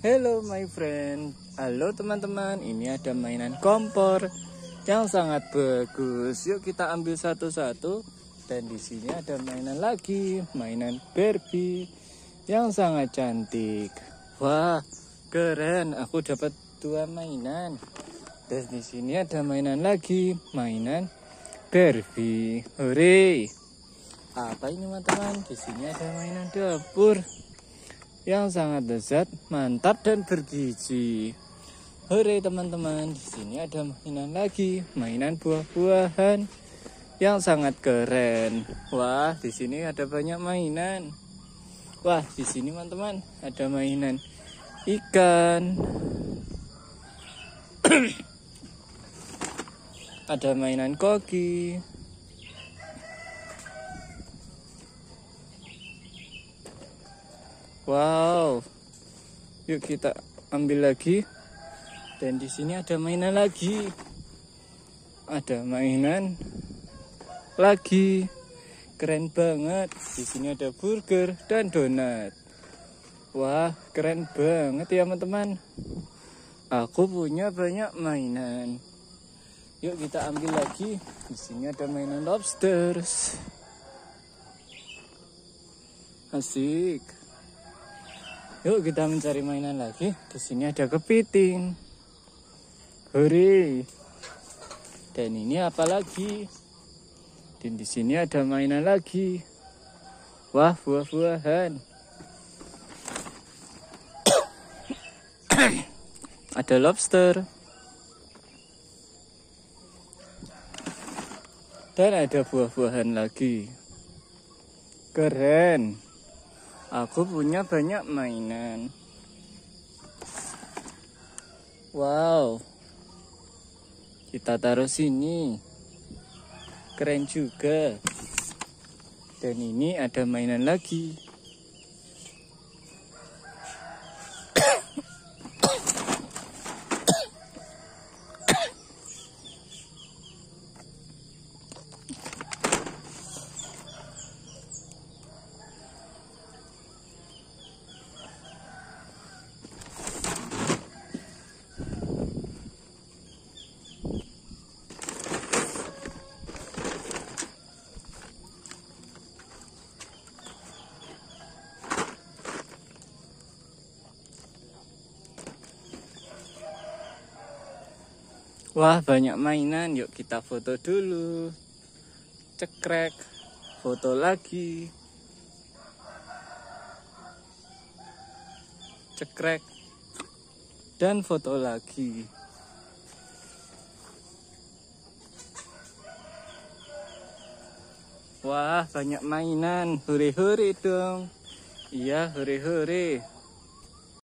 Hello my friend Halo teman-teman Ini ada mainan kompor Yang sangat bagus Yuk kita ambil satu-satu Dan di sini ada mainan lagi Mainan Barbie Yang sangat cantik Wah keren Aku dapat dua mainan Dan di sini ada mainan lagi Mainan Barbie Hore Apa ini teman-teman Di sini ada mainan dapur yang sangat lezat, mantap dan bergizi. Hore teman-teman, di sini ada mainan lagi, mainan buah-buahan yang sangat keren. Wah, di sini ada banyak mainan. Wah, di sini teman-teman ada mainan ikan. ada mainan koki, Wow. Yuk kita ambil lagi. Dan di sini ada mainan lagi. Ada mainan lagi. Keren banget. Di sini ada burger dan donat. Wah, keren banget ya teman-teman. Aku punya banyak mainan. Yuk kita ambil lagi. Di sini ada mainan lobsters. Asik. Yuk kita mencari mainan lagi. Di sini ada kepiting. Hore. Dan ini apa lagi? Dan di sini ada mainan lagi. Wah, buah-buahan. ada lobster. Dan ada buah-buahan lagi. Keren. Aku punya banyak mainan. Wow. Kita taruh sini. Keren juga. Dan ini ada mainan lagi. Wah banyak mainan yuk kita foto dulu Cekrek Foto lagi Cekrek Dan foto lagi Wah banyak mainan Hore-hore dong Iya hore-hore